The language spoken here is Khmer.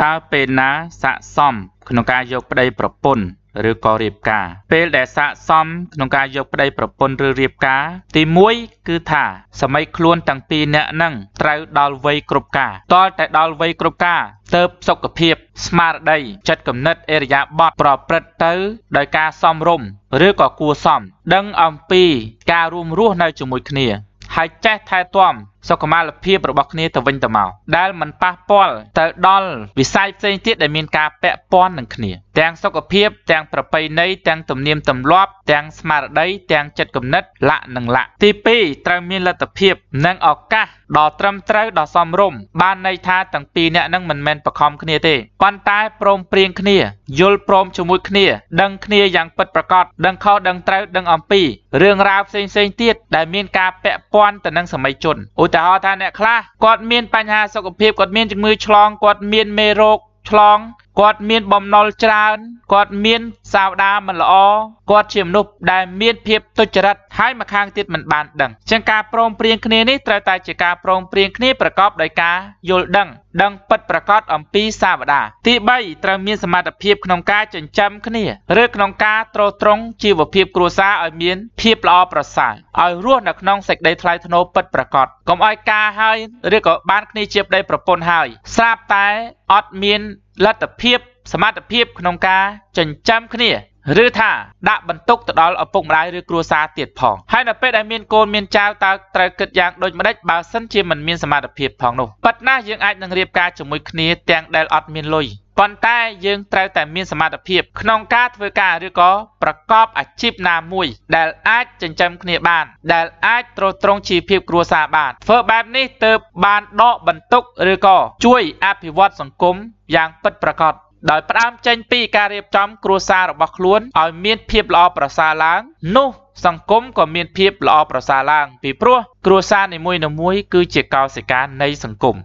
តើពេលណាស័កសមក្នុងការយកប្តីប្រពន្ធឬក៏រៀបការពេលដែលស័កសមក្នុងការយកប្តីប្រពន្ធឬរៀបការទី1គឺថាសម័យខ្លួនទាំងពីរអ្នកនឹងត្រូវដល់វ័យគ្រប់ការតលតែដល់វ័យគ្រប់ការ ទៅសុខភាពស្មារតីចិត្តគំនិតអេរយាប័តប្រព្រឹត្តទៅ ដោយការសមរម្យឬក៏គួរសមដឹងអំពីការរួមរស់នៅជាមួយគ្នា ហើយចេះថែទាំសុខុមាលភាពរបស់គ្នាទៅវិញទៅមកដែលមិនប៉ះពាល់ទៅដល់វិស័យផ្សេងទៀតដែលមានការពាក់ព័ន្ធនឹងគ្នាទាំងសុខភាពទាំងប្រពៃណីទាំងទំនៀមទម្លាប់ទាំងស្មារតីទាំងចិត្តគំនិតលក្ខនិងលក្ខទី2ត្រូវមានលទ្ធភាពនិងឱកាសដ៏ត្រឹមត្រូវដ៏សមរម្យបានន័យថាទាំងពីរអ្នកនឹងមិនមែនប្រខំគ្នាទេប៉ុន្តែព្រមព្រៀងគ្នា យល់ព្រមជាមួយគ្នា ដឹងគ្នាយ៉ាងពិតប្រាកដដឹងខុសដឹងត្រូវដឹងអំពីរឿងរ៉ាវផ្សេងៗទៀតដែលមានការពាក់ព័ន្ធទៅនឹងសម័យជនឧទាហរណ៍ថាអ្នកខ្លះគាត់មានបញ្ហាសុខភាពគាត់មានជំងឺឆ្លងគាត់មានមេរោគឆ្លងគាត់មានបំណុលច្រើនគាត់មានសាវតាមិនល្អគាត់ជាមនុស្សដែលមានភាពទុច្ចរិតហើយម្ខាងទៀតមិនបានដឹងចឹងការព្រមព្រៀងគ្នានេះត្រូវតែជាការព្រមព្រៀងគ្នាប្រកបដោយការយល់ដឹងដឹងពិតប្រាកដអំពីសាវតាទី3ត្រូវមានសមត្ថភាពក្នុងការចិញ្ចឹមគ្នាឬក្នុងការទ្រទ្រង់ជីវភាពគ្រួសារឲ្យមានភាពល្អប្រសើរឲ្យរស់នៅក្នុងសេចក្តីថ្លៃថ្នូរពិតប្រាកដកុំឲ្យការហើយឬក៏បានគ្នាជាប្តីប្រពន្ធហើយស្រាប់តែអត់មានលទ្ធភាព សមត្ថភាព ក្នុងការចិញ្ចឹមគ្នាឬថាដាក់បន្ទុកទៅដល់ឪពុកម្ដាយឬគ្រួសារទៀតផងហើយនៅពេលដែលមានកូនមានចៅតើត្រូវគិតយ៉ាងដូចម្ដេចបើសិនជាមិនមានសមត្ថភាពផងនោះប៉ិតណាយើងអាចនឹងរៀបការជាមួយគ្នាទាំងដែលអត់មានលុយប៉ុន្តែយើងត្រូវតែមានសមត្ថភាពក្នុងការធ្វើការឬក៏ប្រកបអាជីពណាមួយដែលអាចចិញ្ចឹមគ្នាបាន ដែលអាចទ្រទ្រង់ជីវភាពគ្រួសារបានធ្វើបែបនេះទើបបានដកបន្ទុកឬក៏ជួយអភិវឌ្ឍសង្គមយ៉ាងពិតប្រាកដដោយផ្ដើមចេញពីការរៀបចំ គ្រួសាររបស់ខ្លួនឲ្យមានភាពល្អប្រសើរឡើងនោះ សង្គមក៏មាន ភាពល្អប្រសើរឡើងពីព្រោះគ្រួសារនីមួយៗគឺជាកោសិកានៃសង្គម